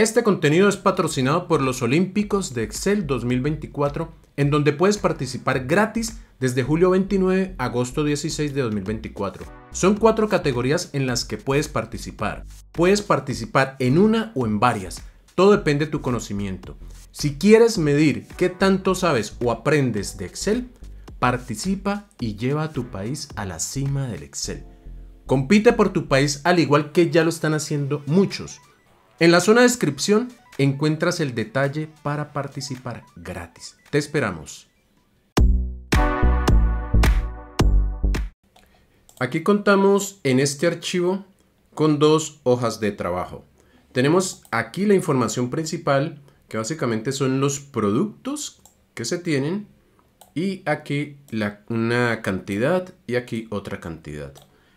Este contenido es patrocinado por los Olímpicos de Excel 2024, en donde puedes participar gratis desde julio 29 a agosto 16 de 2024. Son cuatro categorías en las que puedes participar. Puedes participar en una o en varias. Todo depende de tu conocimiento. Si quieres medir qué tanto sabes o aprendes de Excel, participa y lleva a tu país a la cima del Excel. Compite por tu país al igual que ya lo están haciendo muchos. En la zona de descripción encuentras el detalle para participar gratis. Te esperamos. Aquí contamos en este archivo con dos hojas de trabajo. Tenemos aquí la información principal, que básicamente son los productos que se tienen, y aquí una cantidad y aquí otra cantidad.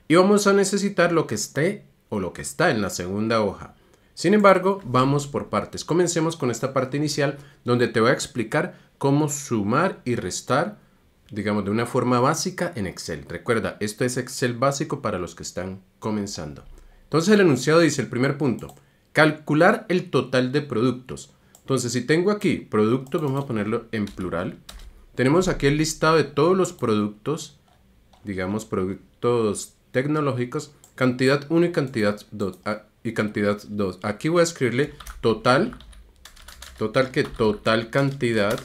Y vamos a necesitar lo que esté o lo que está en la segunda hoja. Sin embargo, vamos por partes. Comencemos con esta parte inicial donde te voy a explicar cómo sumar y restar, digamos, de una forma básica en Excel. Recuerda, esto es Excel básico para los que están comenzando. Entonces el enunciado dice el primer punto, calcular el total de productos. Entonces si tengo aquí productos, vamos a ponerlo en plural. Tenemos aquí el listado de todos los productos, digamos, productos tecnológicos, cantidad 1 y cantidad 2 y cantidad 2. Aquí voy a escribirle total, total que total cantidad,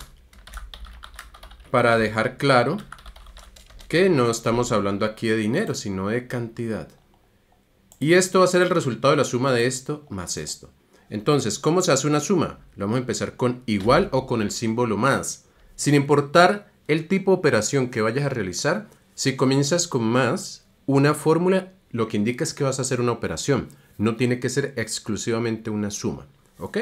para dejar claro que no estamos hablando aquí de dinero, sino de cantidad. Y esto va a ser el resultado de la suma de esto más esto. Entonces, ¿cómo se hace una suma? Lo vamos a empezar con igual o con el símbolo más. Sin importar el tipo de operación que vayas a realizar, si comienzas con más, una fórmula lo que indica es que vas a hacer una operación. No tiene que ser exclusivamente una suma, ¿ok?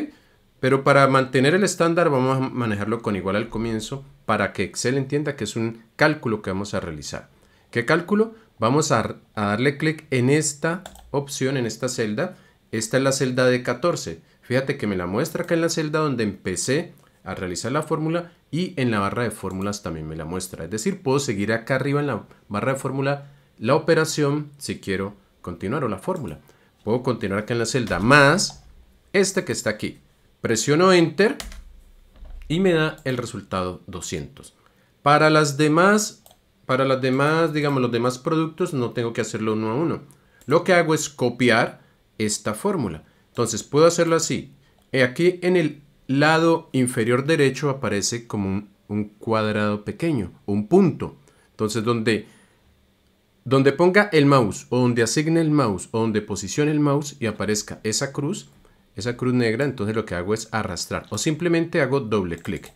Pero para mantener el estándar vamos a manejarlo con igual al comienzo para que Excel entienda que es un cálculo que vamos a realizar. ¿Qué cálculo? Vamos a, darle clic en esta opción, en esta celda. Esta es la celda de 14. Fíjate que me la muestra acá en la celda donde empecé a realizar la fórmula y en la barra de fórmulas también me la muestra. Es decir, puedo seguir acá arriba en la barra de fórmula la operación si quiero continuar o la fórmula. Puedo continuar acá en la celda más esta que está aquí. Presiono Enter y me da el resultado 200. Para las demás, para las demás, digamos, los demás productos no tengo que hacerlo uno a uno. Lo que hago es copiar esta fórmula. Entonces puedo hacerlo así. Aquí en el lado inferior derecho aparece como un cuadrado pequeño, un punto. Entonces donde donde ponga el mouse o donde asigne el mouse o donde posicione el mouse y aparezca esa cruz, esa cruz negra, entonces lo que hago es arrastrar o simplemente hago doble clic.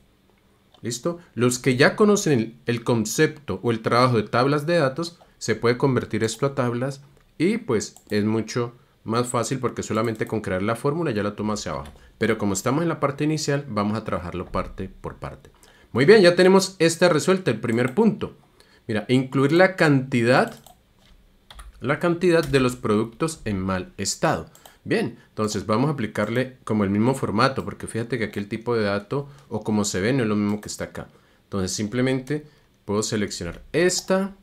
¿Listo? Los que ya conocen el, concepto o el trabajo de tablas de datos, se puede convertir esto a tablas y pues es mucho más fácil porque solamente con crear la fórmula ya la toma hacia abajo. Pero como estamos en la parte inicial, vamos a trabajarlo parte por parte. Muy bien, ya tenemos esta resuelta, el primer punto. Mira, incluir la cantidad, la cantidad de los productos en mal estado. Bien, entonces vamos a aplicarle como el mismo formato, porque fíjate que aquí el tipo de dato o como se ve no es lo mismo que está acá. Entonces simplemente puedo seleccionar esta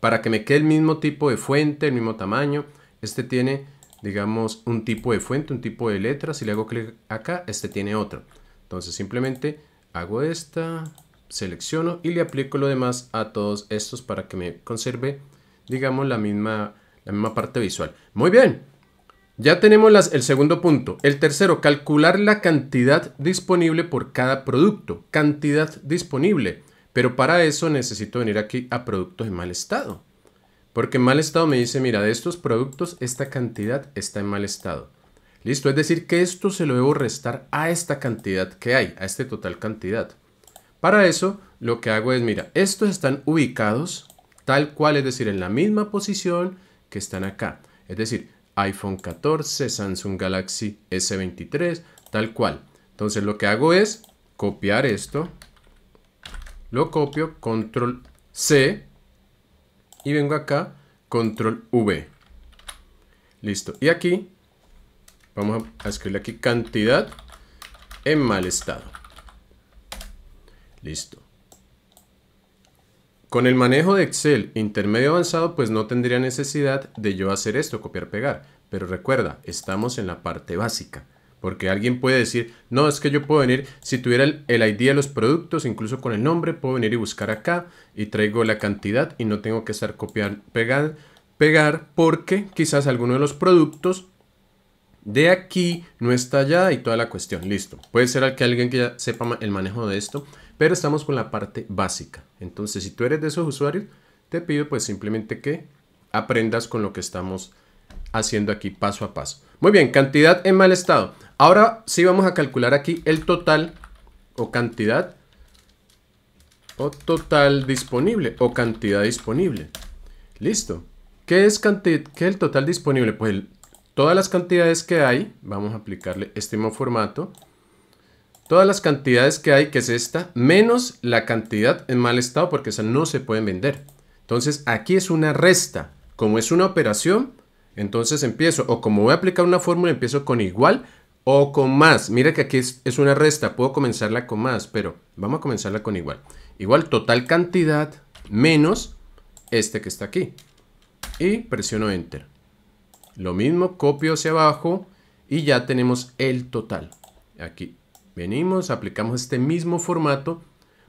para que me quede el mismo tipo de fuente, el mismo tamaño. Este tiene, digamos, un tipo de fuente, un tipo de letra. Si le hago clic acá, este tiene otro. Entonces simplemente hago esta, selecciono y le aplico lo demás a todos estos para que me conserve, digamos, la misma, la misma parte visual. Muy bien, ya tenemos las, el segundo punto. El tercero, calcular la cantidad disponible por cada producto. Cantidad disponible. Pero para eso necesito venir aquí a productos en mal estado. Porque mal estado me dice, mira, de estos productos esta cantidad está en mal estado. Listo, es decir que esto se lo debo restar a esta cantidad que hay, a esta total cantidad. Para eso, lo que hago es, mira, estos están ubicados tal cual, es decir, en la misma posición que están acá. Es decir, iPhone 14, Samsung Galaxy S23, tal cual. Entonces lo que hago es copiar esto, lo copio, control C y vengo acá, control V. Listo. Y aquí, vamos a escribir aquí cantidad en mal estado. Listo. Con el manejo de Excel intermedio avanzado, pues no tendría necesidad de yo hacer esto, copiar, pegar. Pero recuerda, estamos en la parte básica. Porque alguien puede decir, no, es que yo puedo venir, si tuviera el, ID de los productos, incluso con el nombre, puedo venir y buscar acá y traigo la cantidad y no tengo que estar copiar, pegar, pegar porque quizás alguno de los productos de aquí no está allá y toda la cuestión. Listo. Puede ser que alguien que ya sepa el manejo de esto pero estamos con la parte básica. Entonces, si tú eres de esos usuarios, te pido pues simplemente que aprendas con lo que estamos haciendo aquí paso a paso. Muy bien, cantidad en mal estado. Ahora sí vamos a calcular aquí el total o cantidad o total disponible o cantidad disponible. Listo. ¿Qué es, cantidad, qué el total disponible? Pues todas las cantidades que hay, vamos a aplicarle este mismo formato todas las cantidades que hay, que es esta, menos la cantidad en mal estado, porque esas no se pueden vender. Entonces aquí es una resta. Como es una operación, entonces empiezo, o como voy a aplicar una fórmula, empiezo con igual o con más. Mira que aquí es, es una resta, puedo comenzarla con más, pero vamos a comenzarla con igual. Igual total cantidad menos este que está aquí. Y presiono Enter. Lo mismo, copio hacia abajo y ya tenemos el total. Aquí Venimos, aplicamos este mismo formato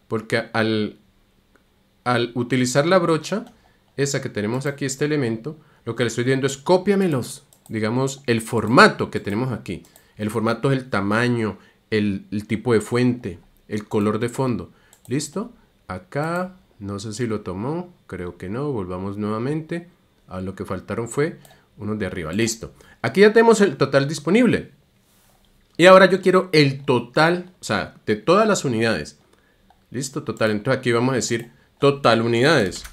porque al, al utilizar la brocha, esa que tenemos aquí, este elemento, lo que le estoy diciendo es cópiamelos, digamos, el formato que tenemos aquí. El formato es el tamaño, el, tipo de fuente, el color de fondo. ¿Listo? Acá, no sé si lo tomó, creo que no, volvamos nuevamente. A lo que faltaron fue uno de arriba. Listo. Aquí ya tenemos el total disponible. Y ahora yo quiero el total, o sea, de todas las unidades. Listo, total. Entonces aquí vamos a decir total unidades.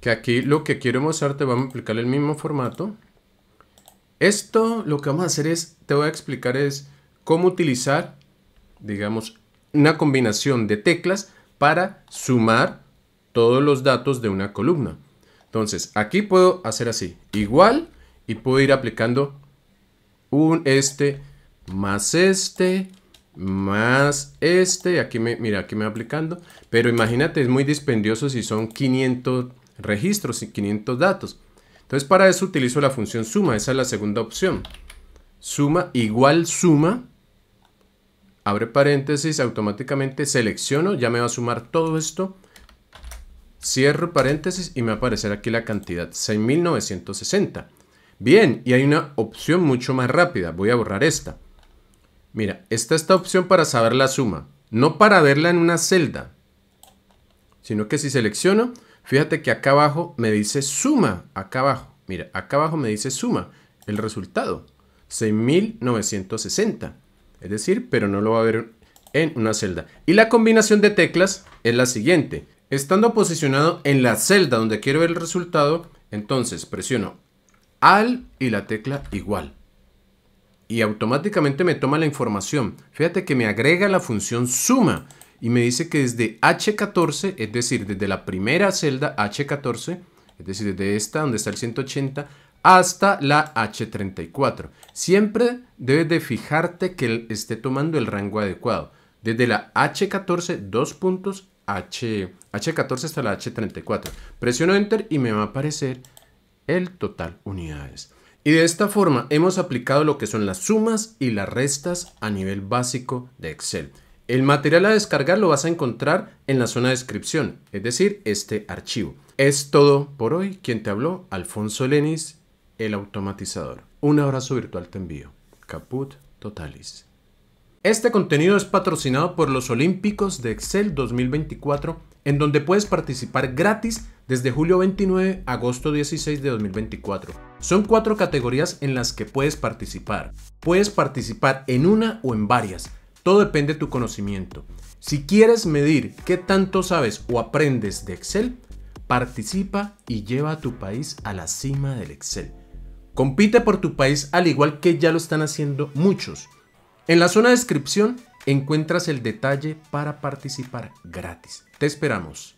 Que aquí lo que quiero mostrar, te vamos a aplicar el mismo formato. Esto lo que vamos a hacer es, te voy a explicar es cómo utilizar, digamos, una combinación de teclas para sumar todos los datos de una columna. Entonces, aquí puedo hacer así, igual, y puedo ir aplicando un este más este más este. Aquí me, mira, aquí me va aplicando. Pero imagínate, es muy dispendioso si son 500 registros y 500 datos. Entonces para eso utilizo la función suma. Esa es la segunda opción. Suma igual suma. Abre paréntesis, automáticamente selecciono, ya me va a sumar todo esto. Cierro paréntesis y me va a aparecer aquí la cantidad, 6.960. Bien, y hay una opción mucho más rápida. Voy a borrar esta. Mira, está esta opción para saber la suma. No para verla en una celda, sino que si selecciono, fíjate que acá abajo me dice suma. Acá abajo, mira, acá abajo me dice suma. El resultado, 6960. Es decir, pero no lo va a ver en una celda. Y la combinación de teclas es la siguiente. Estando posicionado en la celda donde quiero ver el resultado, entonces presiono al y la tecla igual. Y automáticamente me toma la información. Fíjate que me agrega la función suma y me dice que desde H14, es decir, desde la primera celda H14, es decir, desde esta donde está el 180 hasta la H34. Siempre debes de fijarte que esté tomando el rango adecuado. Desde la H14, dos puntos, H, H14 hasta la H34. Presiono Enter y me va a aparecer el total unidades. Y de esta forma hemos aplicado lo que son las sumas y las restas a nivel básico de Excel. El material a descargar lo vas a encontrar en la zona de descripción, es decir, este archivo. Es todo por hoy. Quien te habló, Alfonso Lenis, el automatizador. Un abrazo virtual te envío. Caput Totalis. Este contenido es patrocinado por los Olímpicos de Excel 2024 en donde puedes participar gratis desde julio 29 a agosto 16 de 2024. Son cuatro categorías en las que puedes participar. Puedes participar en una o en varias. Todo depende de tu conocimiento. Si quieres medir qué tanto sabes o aprendes de Excel, participa y lleva a tu país a la cima del Excel. Compite por tu país al igual que ya lo están haciendo muchos. En la zona de descripción Encuentras el detalle para participar gratis. Te esperamos.